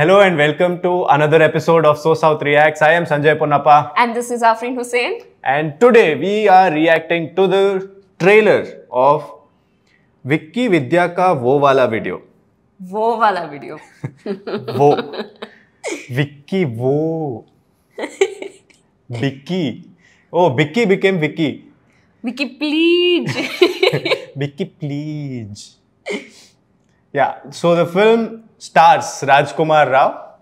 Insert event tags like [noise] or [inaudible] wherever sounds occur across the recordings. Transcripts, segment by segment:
Hello and welcome to another episode of So South Reacts. I am Sanjay Ponapa. And this is Afreen Hussain. And today we are reacting to the trailer of Vicky Vidya ka wo wala video. Wo wala video. [laughs] wo. Vicky wo. Vicky. Oh, Vicky became Vicky. Vicky, please. [laughs] Vicky, please. Yeah, so the film stars Rajkumar Rao,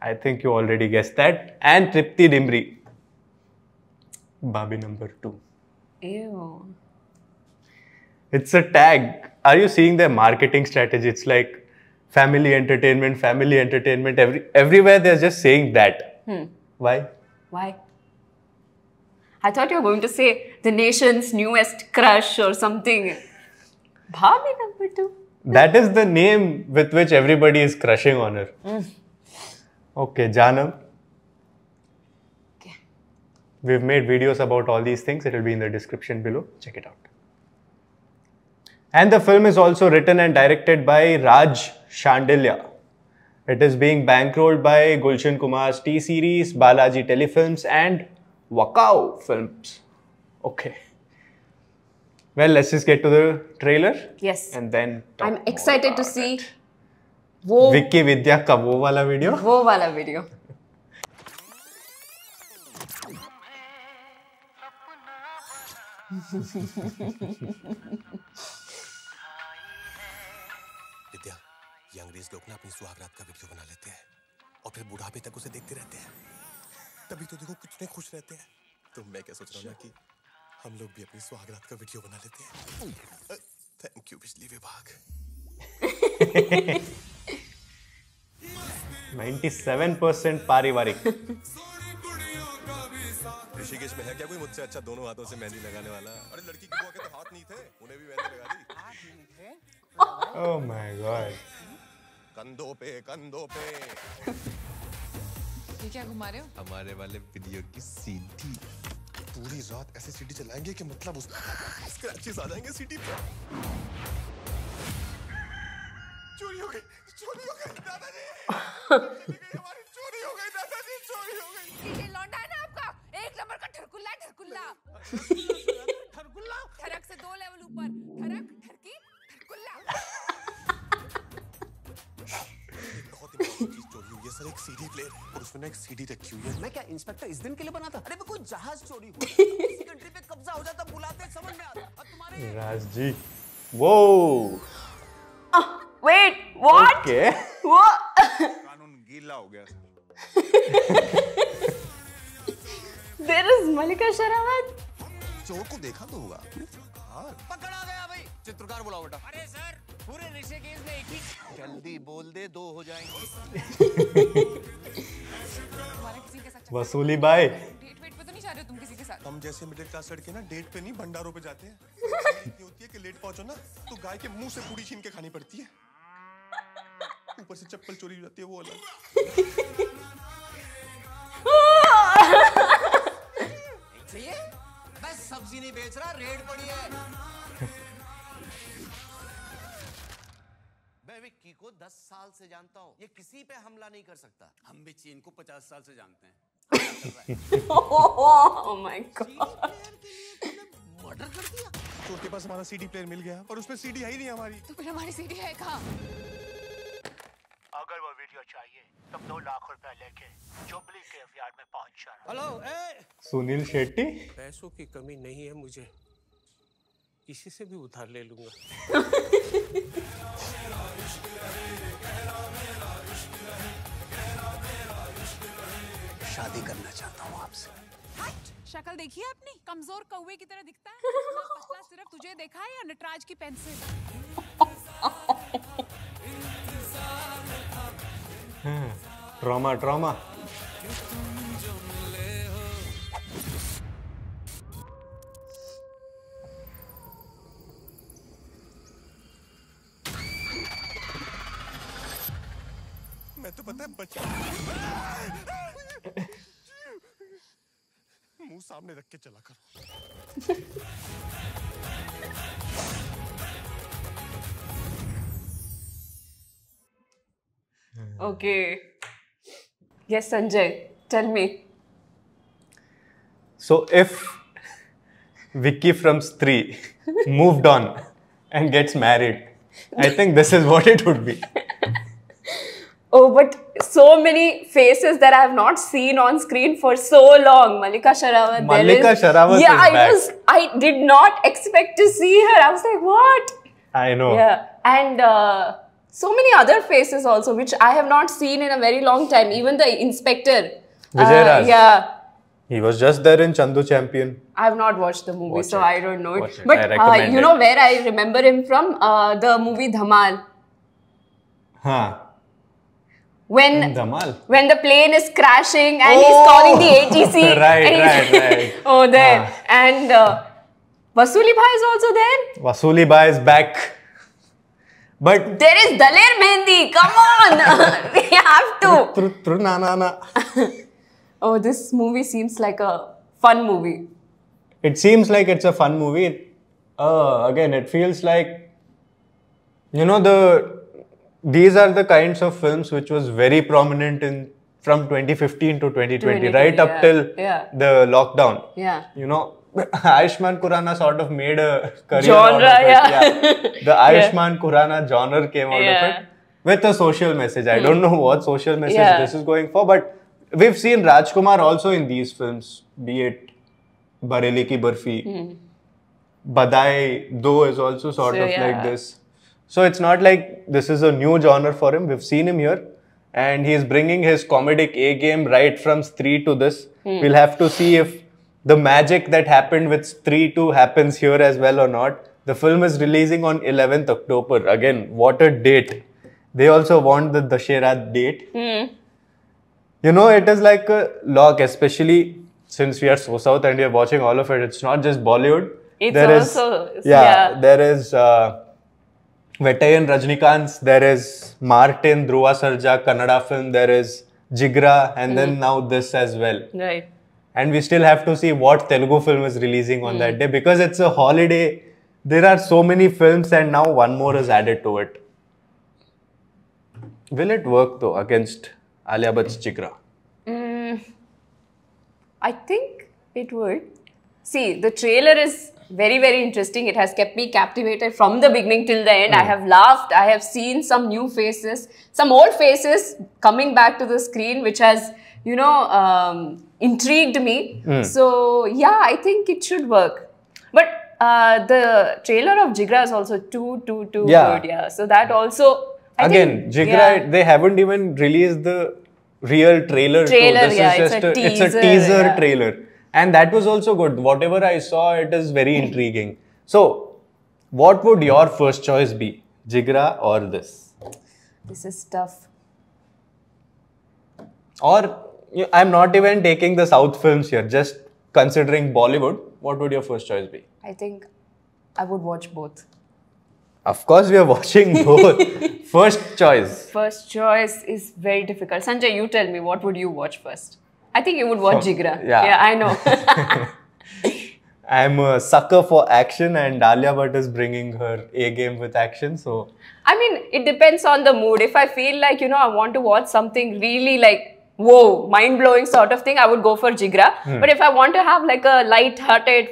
I think you already guessed that, and Tripti Dimri, Bobby number two. Ew. It's a tag. Are you seeing their marketing strategy? It's like family entertainment, family entertainment. Every, everywhere they're just saying that. Hmm. Why? Why? I thought you were going to say the nation's newest crush or something. Bobby number two that is the name with which everybody is crushing on her. Mm. Okay, Janam. Okay. We've made videos about all these things. It will be in the description below. Check it out. And the film is also written and directed by Raj Chandelia. It is being bankrolled by Gulshan Kumar's T-series, Balaji Telefilms and Wakao Films. Okay. Well, let's just get to the trailer. Yes. And then I'm excited to see it. वो विक्की विद्या का वो वाला video वो वाला video विद्या ये अंग्रेज लोग ना अपनी सुहागरात का वीडियो बना लेते हैं और फिर बुढ़ापे तक उसे देखते रहते हैं तभी तो देखो कितने खुश रहते हैं तो मैं क्या सोच रहा हूँ कि हम लोग भी अपनी स्वागत का वीडियो बना लेते हैं थैंक यू बिजली विभाग 97% पारिवारिक ऋषिकेश में है क्या कोई मुझसे अच्छा दोनों हाथों से मेहंदी लगाने वाला अरे लड़की की बुआ के तो हाथ नहीं थे उन्हें भी मेहंदी लगा दी हाथ नहीं थे ओह माय गॉड कंधों पे कंधों पे ये क्या घुमा रहे हो हमारे वाले वीडियो की सीधी पूरी रात ऐसे सीटी चलाएंगे कि मतलब उस स्क्रैचेस आ जाएंगे सीटी पे चोरी हो गई चोरी हो गई दादाजी चोरी हो गई दादाजी चोरी हो गई ये लौंडा है ना आपका एक नंबर का ठरकुल्ला ठरकुल्ला ठरकुल्ला ठरक से दो लेवल ऊपर ठरक ठरक सर एक सीडी प्लेयर है और उसमें एक सीडी रखी हुई है मैं क्या इंस्पेक्टर इस दिन के लिए बना था अरे कोई जहाज चोरी हो [laughs] कंट्री पे कब्जा हो जाता बुलाते समझ में आता और तुम्हारे राज जी वो वेट व्हाट ओके वो कानून गीला हो गया देयर इज मलिका शरावत चोर को देखा तो होगा पकड़ा गया चित्रकार बोला बेटा अरे सर पूरे ऋषिकेश में एक ही जल्दी बोल दे दो हो जाएंगे वसूली भाई तो हम जैसे मिडिल क्लास लड़के ना डेट पे नहीं भंडारों पे जाते हैं ये होती है कि लेट पहुंचो ना तो गाय के मुंह से पूरी छीन के खानी पड़ती है ऊपर से चप्पल चोरी हो जाती है वो अलग बस सब्जी नहीं बेच रहा रेट पड़ी है को दस साल से जानता हूँ ये किसी पे हमला नहीं कर सकता हम भी चीन को पचास साल से जानते हैं [laughs] oh मर्डर कर दिया चोर तो के पास हमारा सीडी प्लेयर मिल गया और उसमें सीडी है ही नहीं हमारी तो फिर हमारी सीडी है कहाँ अगर वो वीडियो चाहिए तब दो लाख रुपए लेके जुबली के एफआर में पहुंच जाना हेलो ए सुनील शेट्टी पैसों की कमी नहीं है मुझे किसी से भी उधार ले लूंगा [laughs] शादी करना चाहता हूँ आपसे शक्ल देखी है अपनी कमजोर कौए की तरह दिखता है [laughs] पतला सिर्फ तुझे देखा है या नटराज की पेंसिल ड्रामा हम्म, ड्रामा मैं तो पता है बच्चा सामने रख के चला करो okay yes sanjay tell me so if vicky from stree moved on and gets married i think this is what it would be [laughs] oh but so many faces that I have not seen on screen for so long. Malika Sharawat. Malika Sharawat Yeah, I back. was. I did not expect to see her. I was like, what? I know. Yeah, and. Uh, so many other faces also, which I have not seen in a very long time. Even the inspector. Uh, Vijay uh, Yeah. He was just there in Chandu Champion. I have not watched the movie, Watch so it. I don't know it. it. But uh, you know where I remember him from? Uh, the movie Dhamal. Huh when Dhamal. when the plane is crashing and oh! he's calling the ATC. [laughs] right, right, right. [laughs] oh, there. Ah. And uh, Vasuli Bhai is also there. Vasuli Bhai is back. But there is Daler Mehndi. Come on, [laughs] we have to. na, na, na. oh, this movie seems like a fun movie. It seems like it's a fun movie. Uh, again, it feels like you know the these are the kinds of films which was very prominent in from 2015 to 2020, right yeah. up till yeah. the lockdown. Yeah. You know, Aishman [laughs] Kurana sort of made a career genre, out of it. Yeah. yeah. The Aishman [laughs] Kurana genre came out of it with a social message. I mm. don't know what social message this is going for, but we've seen Rajkumar also in these films, be it Bareli Ki Barfi. Mm. Badai Do is also sort so, of like this. So it's not like this is a new genre for him. We've seen him here and he's bringing his comedic A game right from three to this. Hmm. We'll have to see if the magic that happened with three 2 happens here as well or not. The film is releasing on 11th October. Again, what a date. They also want the Dashera date. Hmm. You know, it is like a lock, especially since we are so south and we are watching all of it. It's not just Bollywood. It's there also, is, yeah, yeah, there is... Uh, Vettei and there is Martin, Dhruva Sarja, Kannada film, there is Jigra, and mm. then now this as well. Right. And we still have to see what Telugu film is releasing on mm. that day because it's a holiday. There are so many films, and now one more is added to it. Will it work though against Alia Bhatt's Jigra? Mm, I think it would. See, the trailer is very very interesting it has kept me captivated from the beginning till the end mm. i hmm. have laughed i have seen some new faces some old faces coming back to the screen which has you know um, intrigued me mm. so yeah i think it should work but uh, the trailer of jigra is also too too too yeah. good yeah so that also I again think, jigra yeah. they haven't even released the real trailer, trailer this yeah, is just a, a, teaser, it's a teaser trailer and that was also good. Whatever I saw, it is very intriguing. So, what would your first choice be? Jigra or this? This is tough. Or I'm not even taking the South films here, just considering Bollywood, what would your first choice be? I think I would watch both. Of course, we are watching both. [laughs] first choice. First choice is very difficult. Sanjay, you tell me, what would you watch first? I think you would watch From, Jigra. Yeah. yeah, I know. [laughs] I'm a sucker for action, and Dahlia Bhatt is bringing her A game with action. So, I mean, it depends on the mood. If I feel like you know I want to watch something really like whoa, mind blowing sort of thing, I would go for Jigra. Hmm. But if I want to have like a light hearted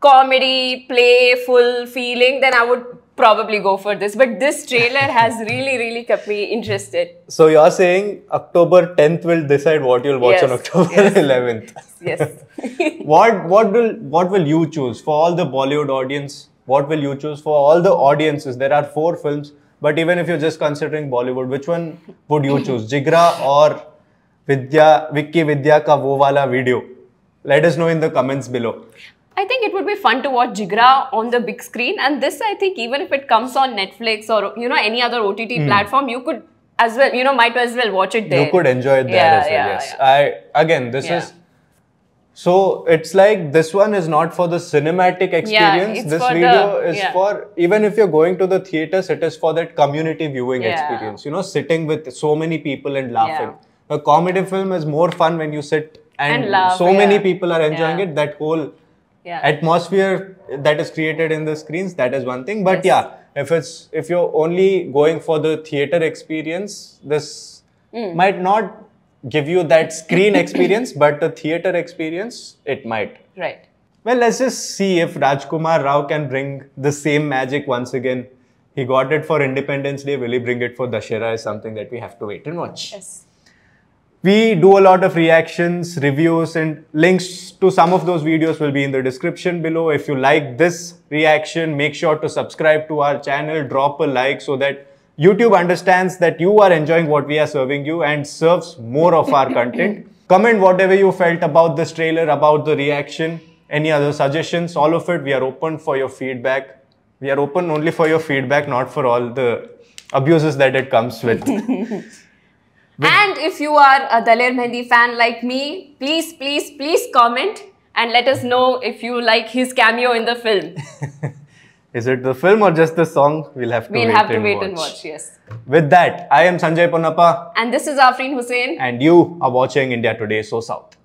comedy, playful feeling, then I would probably go for this. But this trailer has really, really kept me interested. So you're saying October 10th will decide what you'll watch yes. on October yes. 11th. Yes. [laughs] what what will what will you choose for all the Bollywood audience? What will you choose for all the audiences? There are four films, but even if you're just considering Bollywood, which one would you choose, Jigra or Vidya Vicky Vidya ka wo wala video? Let us know in the comments below. I think it would be fun to watch Jigra on the big screen. And this, I think, even if it comes on Netflix or you know any other OTT mm. platform, you could as well, you know, might as well watch it there. You could enjoy it there yeah, as well. Yeah, yes. Yeah. I again, this is so it's like this one is not for the cinematic experience. this video the, is for even if you're going to the theaters, it is for that community viewing experience. You know, sitting with so many people and laughing. A comedy film is more fun when you sit and, and laugh, so many people are enjoying it. That whole yeah. atmosphere that is created in the screens that is one thing but yes. yeah if it's if you're only going for the theater experience this mm. might not give you that screen experience [coughs] but the theater experience it might right well let's just see if rajkumar rao can bring the same magic once again he got it for independence day will he bring it for dashera is something that we have to wait and watch yes we do a lot of reactions, reviews and links to some of those videos will be in the description below. If you like this reaction, make sure to subscribe to our channel, drop a like so that YouTube understands that you are enjoying what we are serving you and serves more of our content. [laughs] Comment whatever you felt about this trailer, about the reaction, any other suggestions, all of it. We are open for your feedback. We are open only for your feedback, not for all the abuses that it comes with. [laughs] And if you are a Daler Mehndi fan like me, please, please, please comment and let us know if you like his cameo in the film. [laughs] Is it the film or just the song? We'll have to we'll wait have to and wait watch. and watch. Yes. With that, I am Sanjay Ponappa, and this is Afreen Hussain, and you are watching India Today So South.